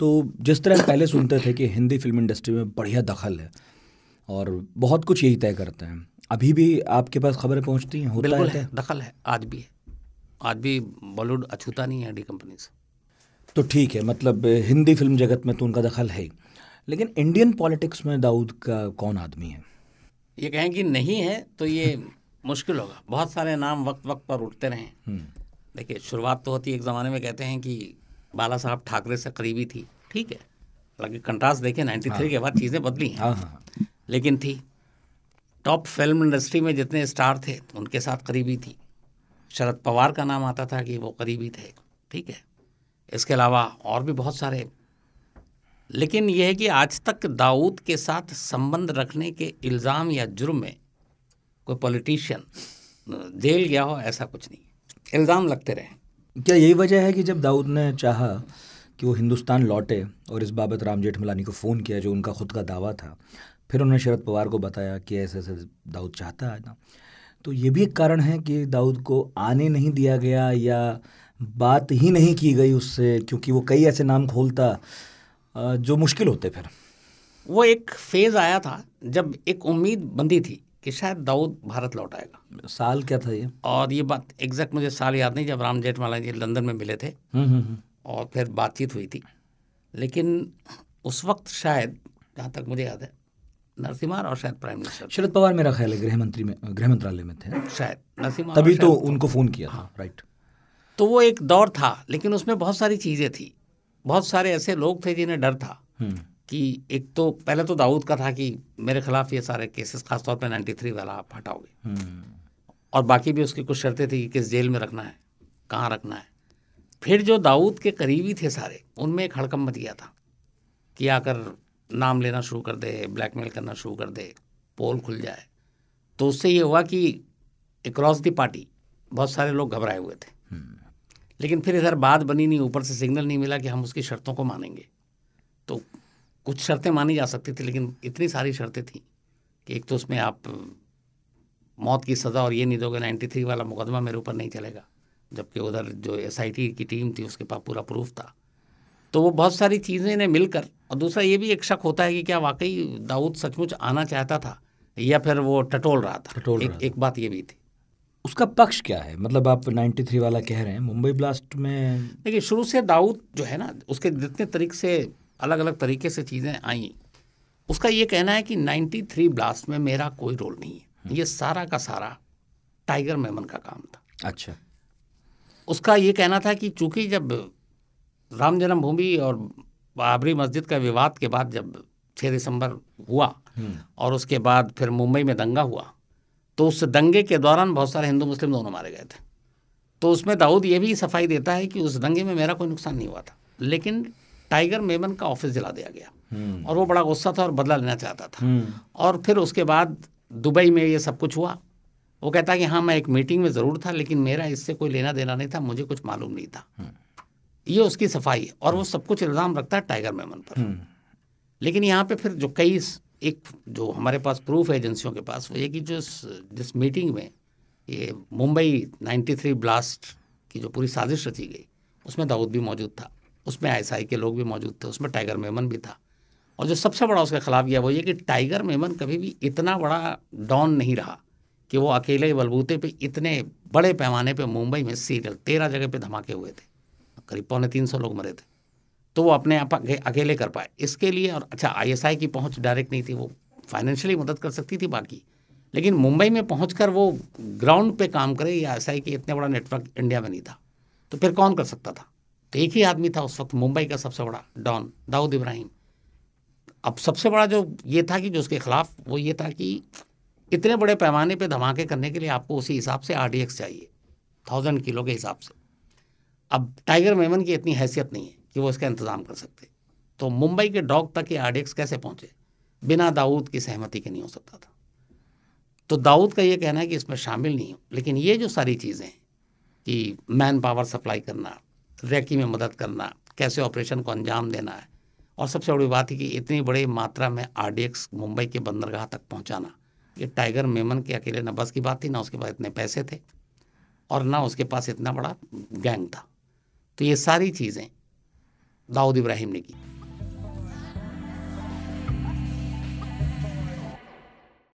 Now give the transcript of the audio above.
तो जिस तरह हम पहले सुनते थे कि हिंदी फिल्म इंडस्ट्री में बढ़िया दखल है और बहुत कुछ यही तय करते हैं अभी भी आपके पास खबरें पहुंचती हैं होता बिल्कुल है, है दखल है आज भी है आज भी बॉलीवुड अछूता नहीं है डी कंपनी से तो ठीक है मतलब हिंदी फिल्म जगत में तो उनका दखल है लेकिन इंडियन पॉलिटिक्स में दाऊद का कौन आदमी है ये कहें कि नहीं है तो ये मुश्किल होगा बहुत सारे नाम वक्त वक्त पर उठते रहे हम्म। देखिए शुरुआत तो होती है एक ज़माने में कहते हैं कि बाला साहब ठाकरे से करीबी थी ठीक है हालांकि कंट्रास्ट देखे 93 हाँ। के बाद चीज़ें बदली हैं हाँ।, हाँ, हाँ। लेकिन थी टॉप फिल्म इंडस्ट्री में जितने स्टार थे उनके साथ करीबी थी शरद पवार का नाम आता था कि वो करीबी थे ठीक है इसके अलावा और भी बहुत सारे लेकिन यह है कि आज तक दाऊद के साथ संबंध रखने के इल्ज़ाम या जुर्म में कोई पॉलिटिशियन जेल गया हो ऐसा कुछ नहीं इल्ज़ाम लगते रहे क्या यही वजह है कि जब दाऊद ने चाहा कि वो हिंदुस्तान लौटे और इस बाबत राम जेठमलानी को फ़ोन किया जो उनका खुद का दावा था फिर उन्होंने शरद पवार को बताया कि ऐसे ऐसे दाऊद चाहता है ना तो ये भी एक कारण है कि दाऊद को आने नहीं दिया गया या बात ही नहीं की गई उससे क्योंकि वो कई ऐसे नाम खोलता जो मुश्किल होते फिर वो एक फेज़ आया था जब एक उम्मीद बंदी थी कि शायद दाऊद भारत लौट आएगा साल क्या था ये और ये बात एग्जैक्ट मुझे साल याद नहीं जब राम जेठमाला जी लंदन में मिले थे हम्म, हम्म, हम्म। और फिर बातचीत हुई थी लेकिन उस वक्त शायद जहाँ तक मुझे याद है नरसिम्हा और शायद प्राइम मिनिस्टर शरद पवार मेरा ख्याल है गृह मंत्री में गृह मंत्रालय में थे शायद नरसिम्हा तभी तो उनको फ़ोन किया था राइट हाँ। तो वो एक दौर था लेकिन उसमें बहुत सारी चीज़ें थी बहुत सारे ऐसे लोग थे जिन्हें डर था कि एक तो पहले तो दाऊद का था कि मेरे खिलाफ ये सारे केसेस खासतौर पर नाइन्टी थ्री वाला आप हटाओगे हम्म। और बाकी भी उसकी कुछ शर्तें थी कि किस जेल में रखना है कहाँ रखना है फिर जो दाऊद के करीबी थे सारे उनमें एक हड़कम दिया था कि आकर नाम लेना शुरू कर दे ब्लैकमेल करना शुरू कर दे पोल खुल जाए तो उससे ये हुआ कि अक्रॉस दी पार्टी बहुत सारे लोग घबराए हुए थे हम्म। लेकिन फिर इधर बात बनी नहीं ऊपर से सिग्नल नहीं मिला कि हम उसकी शर्तों को मानेंगे तो कुछ शर्तें मानी जा सकती थी लेकिन इतनी सारी शर्तें थी कि एक तो उसमें आप मौत की सज़ा और ये नहीं दोगे नाइन्टी थ्री वाला मुकदमा मेरे ऊपर नहीं चलेगा जबकि उधर जो एस की टीम थी उसके पास पूरा प्रूफ था तो वो बहुत सारी चीज़ें ने मिलकर और दूसरा ये भी एक शक होता है कि क्या वाकई दाऊद सचमुच आना चाहता था या फिर वो टटोल रहा था टटोल एक, एक बात ये भी थी उसका पक्ष क्या है मतलब आप 93 वाला कह रहे हैं मुंबई ब्लास्ट में देखिए शुरू से दाऊद जो है ना उसके जितने तरीके से अलग अलग तरीके से चीज़ें आई उसका ये कहना है कि 93 ब्लास्ट में मेरा कोई रोल नहीं है हम्म। ये सारा का सारा टाइगर मेमन का काम था अच्छा उसका ये कहना था कि चूंकि जब राम जन्मभूमि और बाबरी मस्जिद का विवाद के बाद जब छः दिसंबर हुआ हम्म। और उसके बाद फिर मुंबई में दंगा हुआ तो उस दंगे के दौरान बहुत सारे हिंदू मुस्लिम दोनों मारे गए थे तो उसमें दाऊद ये भी सफाई देता है कि उस दंगे में मेरा कोई नुकसान नहीं हुआ था लेकिन टाइगर मेमन का ऑफिस जला दिया गया हम्म। और वो बड़ा गुस्सा था और बदला लेना चाहता था हम्म। और फिर उसके बाद दुबई में ये सब कुछ हुआ वो कहता कि हाँ मैं एक मीटिंग में ज़रूर था लेकिन मेरा इससे कोई लेना देना नहीं था मुझे कुछ मालूम नहीं था हम्म। ये उसकी सफाई है और वो सब कुछ इल्ज़ाम रखता है टाइगर मेमन पर लेकिन यहाँ पे फिर जो कई एक जो हमारे पास प्रूफ है एजेंसियों के पास वो ये कि जो जिस मीटिंग में ये मुंबई 93 ब्लास्ट की जो पूरी साजिश रची गई उसमें दाऊद भी मौजूद था उसमें आई के लोग भी मौजूद थे उसमें टाइगर मेमन भी था और जो सबसे बड़ा उसके खिलाफ गया वो ये कि टाइगर मेमन कभी भी इतना बड़ा डॉन नहीं रहा कि वो अकेले बलबूते पे इतने बड़े पैमाने पे मुंबई में सीरियल तेरह जगह पे धमाके हुए थे करीब पौने तीन सौ लोग मरे थे तो वो अपने आप अकेले कर पाए इसके लिए और अच्छा आईएसआई की पहुंच डायरेक्ट नहीं थी वो फाइनेंशियली मदद कर सकती थी बाकी लेकिन मुंबई में पहुँच वो ग्राउंड पर काम करे या आई के इतना बड़ा नेटवर्क इंडिया में नहीं था तो फिर कौन कर सकता था तो एक ही आदमी था उस वक्त मुंबई का सबसे बड़ा डॉन दाऊद इब्राहिम अब सबसे बड़ा जो ये था कि जो उसके खिलाफ वो ये था कि इतने बड़े पैमाने पे धमाके करने के लिए आपको उसी हिसाब से आर चाहिए थाउजेंड किलो के हिसाब से अब टाइगर मेमन की इतनी हैसियत नहीं है कि वो इसका इंतज़ाम कर सकते तो मुंबई के डॉग तक ये आर कैसे पहुँचे बिना दाऊद की सहमति के नहीं हो सकता था तो दाऊद का ये कहना है कि इसमें शामिल नहीं हो लेकिन ये जो सारी चीज़ें कि मैन पावर सप्लाई करना रैकी में मदद करना कैसे ऑपरेशन को अंजाम देना है और सबसे बड़ी बात है कि इतनी बड़ी मात्रा में आर मुंबई के बंदरगाह तक पहुँचाना ये टाइगर मेमन के अकेले न बस की बात थी ना उसके पास इतने पैसे थे और ना उसके पास इतना बड़ा गैंग था तो ये सारी चीज़ें दाऊद इब्राहिम ने की